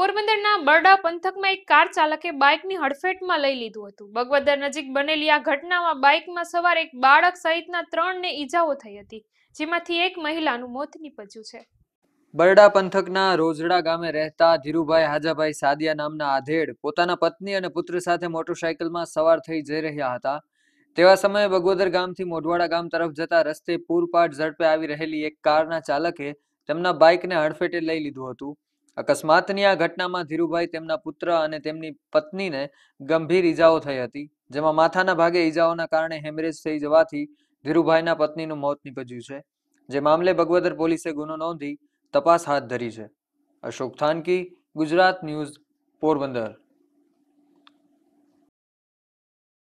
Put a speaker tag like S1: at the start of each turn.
S1: પોરબંદરના બરડા પંથકમાં એક કાર ચાલકે બાઇકની હડફેટમાં લઈ લીધું હતું બગવદર નજીક બનેલી આ ઘટનામાં બાઇકમાં સવાર એક બાળક સહિતના ત્રણને ઈજાઓ થઈ હતી જેમાંથી એક મહિલાનું મોત નીપજ્યું છે
S2: બરડા પંથકના રોજડા ગામે રહેતા ધીરુભાઈ હાજાભાઈ સાદિયા નામના આધેડ પોતાના પત્ની અને પુત્ર સાથે મોટરસાયકલમાં સવાર થઈ જઈ રહ્યા હતા તેવા સમયે બગવદર ગામથી મોઢવાડા ગામ તરફ જતા રસ્તે પૂરપાટ ઝડપે આવી રહેલી એક કારના ચાલકે તેમના બાઇકને હડફેટે લઈ લીધું હતું અકસ્માતની આ ઘટનામાં ધીરુભાઈ તેમના પુત્ર અને તેમની પત્નીને ગંભીર ઈજાઓ થઈ હતી જેમાં માથાના ભાગે ઈજાઓના કારણે હેમરેજ થઈ જવાથી ધીરુભાઈના પત્નીનું મોત નીપજ્યું છે જે મામલે ભગવદર પોલીસે ગુનો નોંધી તપાસ હાથ ધરી છે અશોક થાનકી
S3: ગુજરાત ન્યૂઝ પોરબંદર